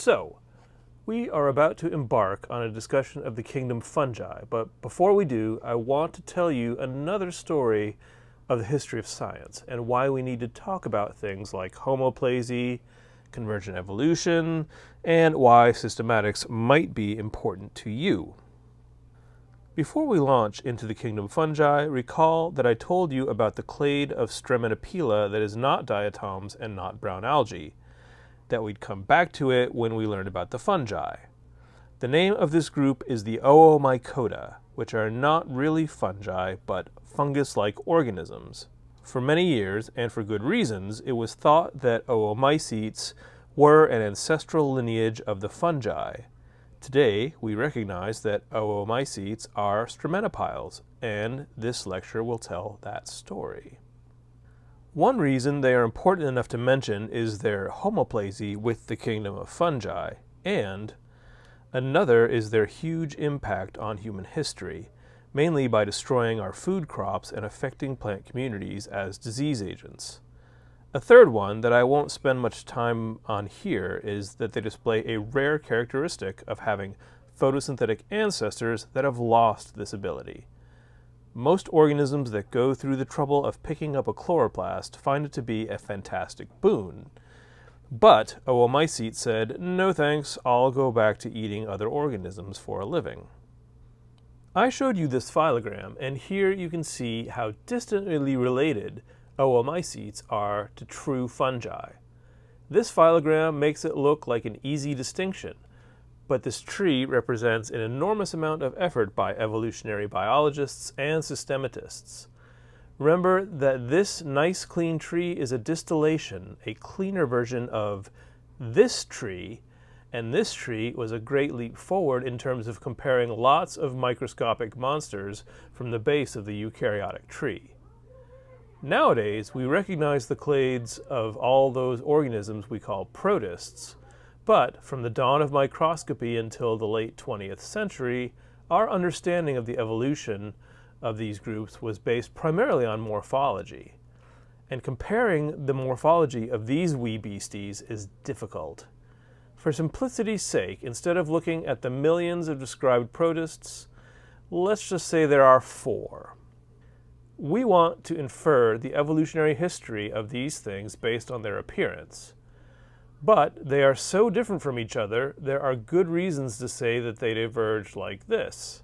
So, we are about to embark on a discussion of the kingdom fungi, but before we do, I want to tell you another story of the history of science and why we need to talk about things like homoplasy, convergent evolution, and why systematics might be important to you. Before we launch into the kingdom fungi, recall that I told you about the clade of Stremenopila that is not diatoms and not brown algae that we'd come back to it when we learned about the fungi. The name of this group is the Oomycota, which are not really fungi, but fungus-like organisms. For many years, and for good reasons, it was thought that Oomycetes were an ancestral lineage of the fungi. Today, we recognize that Oomycetes are stramenopiles, and this lecture will tell that story. One reason they are important enough to mention is their homoplasy with the kingdom of fungi, and another is their huge impact on human history, mainly by destroying our food crops and affecting plant communities as disease agents. A third one that I won't spend much time on here is that they display a rare characteristic of having photosynthetic ancestors that have lost this ability. Most organisms that go through the trouble of picking up a chloroplast find it to be a fantastic boon. But Oomycete said, no thanks, I'll go back to eating other organisms for a living. I showed you this phylogram, and here you can see how distantly related oomycetes are to true fungi. This phylogram makes it look like an easy distinction, but this tree represents an enormous amount of effort by evolutionary biologists and systematists. Remember that this nice clean tree is a distillation, a cleaner version of this tree, and this tree was a great leap forward in terms of comparing lots of microscopic monsters from the base of the eukaryotic tree. Nowadays, we recognize the clades of all those organisms we call protists, but from the dawn of microscopy until the late 20th century, our understanding of the evolution of these groups was based primarily on morphology. And comparing the morphology of these wee beasties is difficult. For simplicity's sake, instead of looking at the millions of described protists, let's just say there are four. We want to infer the evolutionary history of these things based on their appearance. But they are so different from each other, there are good reasons to say that they diverge like this.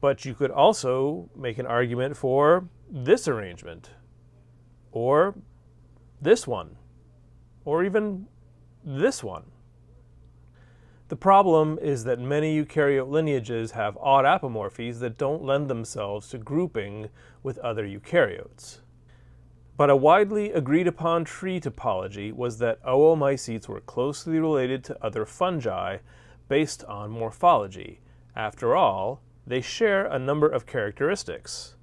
But you could also make an argument for this arrangement, or this one, or even this one. The problem is that many eukaryote lineages have odd apomorphies that don't lend themselves to grouping with other eukaryotes. But a widely agreed upon tree topology was that oomycetes were closely related to other fungi based on morphology. After all, they share a number of characteristics.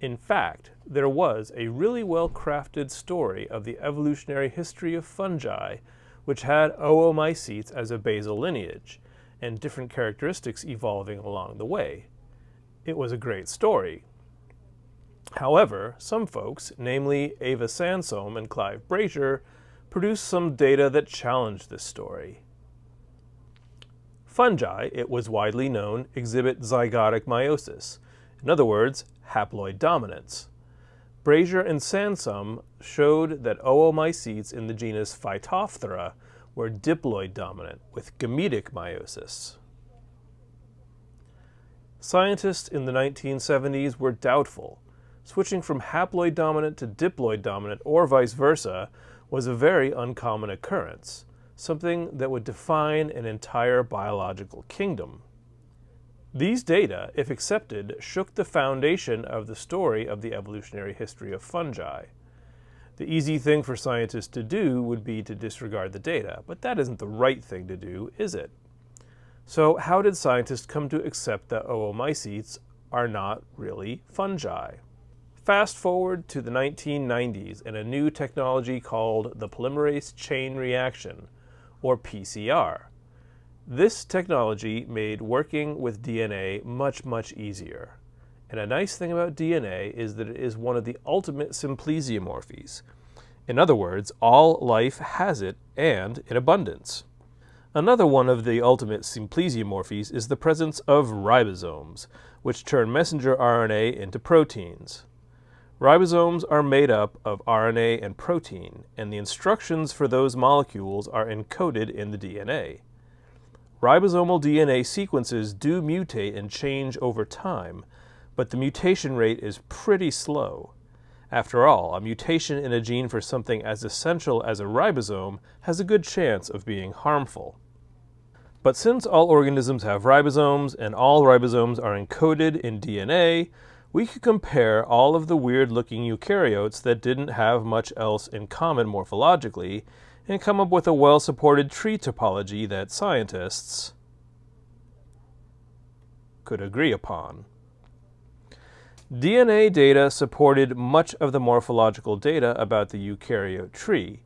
In fact, there was a really well-crafted story of the evolutionary history of fungi which had oomycetes as a basal lineage and different characteristics evolving along the way. It was a great story, However, some folks, namely Ava Sansom and Clive Brazier, produced some data that challenged this story. Fungi, it was widely known, exhibit zygotic meiosis, in other words, haploid dominance. Brazier and Sansom showed that oomycetes in the genus Phytophthora were diploid dominant with gametic meiosis. Scientists in the 1970s were doubtful switching from haploid dominant to diploid dominant or vice versa was a very uncommon occurrence, something that would define an entire biological kingdom. These data, if accepted, shook the foundation of the story of the evolutionary history of fungi. The easy thing for scientists to do would be to disregard the data, but that isn't the right thing to do, is it? So how did scientists come to accept that oomycetes are not really fungi? Fast forward to the 1990s and a new technology called the polymerase chain reaction, or PCR. This technology made working with DNA much, much easier. And a nice thing about DNA is that it is one of the ultimate simplesiomorphies. In other words, all life has it, and in abundance. Another one of the ultimate simplesiomorphies is the presence of ribosomes, which turn messenger RNA into proteins. Ribosomes are made up of RNA and protein, and the instructions for those molecules are encoded in the DNA. Ribosomal DNA sequences do mutate and change over time, but the mutation rate is pretty slow. After all, a mutation in a gene for something as essential as a ribosome has a good chance of being harmful. But since all organisms have ribosomes and all ribosomes are encoded in DNA, we could compare all of the weird-looking eukaryotes that didn't have much else in common morphologically and come up with a well-supported tree topology that scientists could agree upon. DNA data supported much of the morphological data about the eukaryote tree,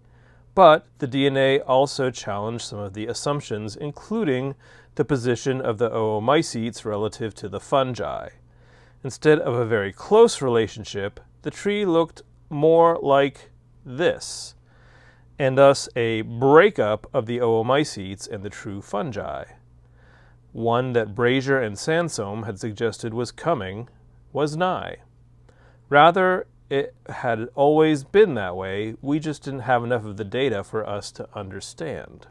but the DNA also challenged some of the assumptions, including the position of the oomycetes relative to the fungi. Instead of a very close relationship, the tree looked more like this, and thus a breakup of the oomycetes and the true fungi. One that Brazier and Sansom had suggested was coming was nigh. Rather, it had always been that way, we just didn't have enough of the data for us to understand.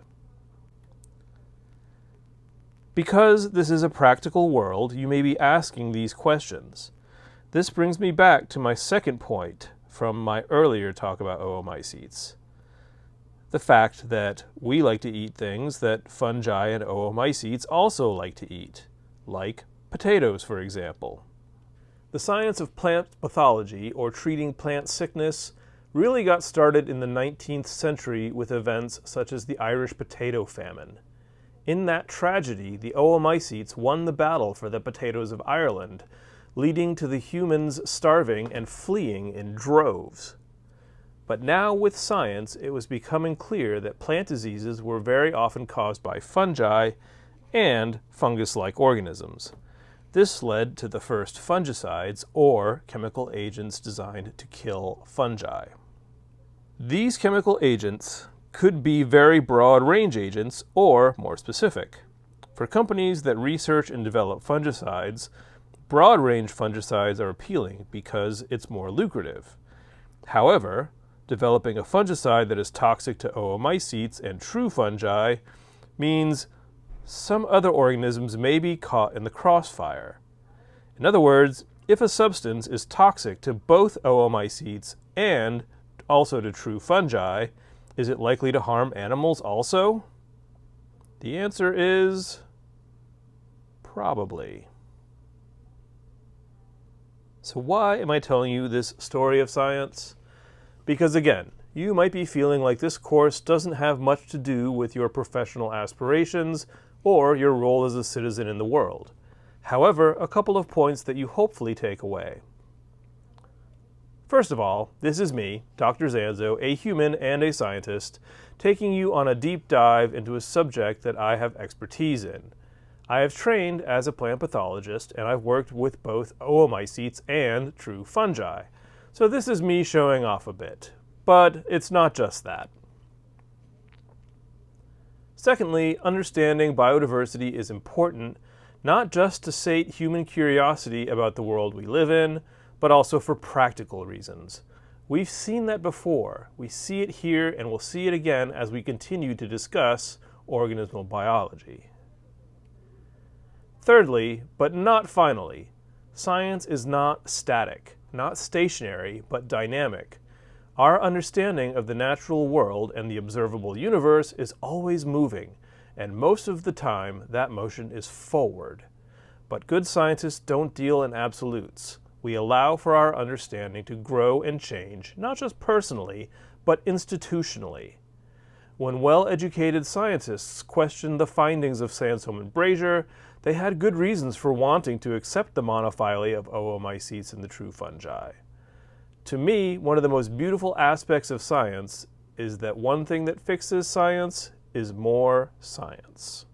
Because this is a practical world, you may be asking these questions. This brings me back to my second point from my earlier talk about oomycetes. The fact that we like to eat things that fungi and oomycetes also like to eat, like potatoes, for example. The science of plant pathology, or treating plant sickness, really got started in the 19th century with events such as the Irish potato famine. In that tragedy, the Oomycetes won the battle for the potatoes of Ireland, leading to the humans starving and fleeing in droves. But now, with science, it was becoming clear that plant diseases were very often caused by fungi and fungus-like organisms. This led to the first fungicides, or chemical agents designed to kill fungi. These chemical agents could be very broad range agents or more specific. For companies that research and develop fungicides, broad range fungicides are appealing because it's more lucrative. However, developing a fungicide that is toxic to oomycetes and true fungi means some other organisms may be caught in the crossfire. In other words, if a substance is toxic to both oomycetes and also to true fungi, is it likely to harm animals also? The answer is probably. So why am I telling you this story of science? Because again, you might be feeling like this course doesn't have much to do with your professional aspirations or your role as a citizen in the world. However, a couple of points that you hopefully take away. First of all, this is me, Dr. Zanzo, a human and a scientist, taking you on a deep dive into a subject that I have expertise in. I have trained as a plant pathologist and I've worked with both oomycetes and true fungi. So this is me showing off a bit, but it's not just that. Secondly, understanding biodiversity is important not just to sate human curiosity about the world we live in, but also for practical reasons. We've seen that before. We see it here and we'll see it again as we continue to discuss organismal biology. Thirdly, but not finally, science is not static, not stationary, but dynamic. Our understanding of the natural world and the observable universe is always moving, and most of the time that motion is forward. But good scientists don't deal in absolutes we allow for our understanding to grow and change, not just personally, but institutionally. When well educated scientists questioned the findings of Sansom and Brazier, they had good reasons for wanting to accept the monophyly of oomycetes and the true fungi. To me, one of the most beautiful aspects of science is that one thing that fixes science is more science.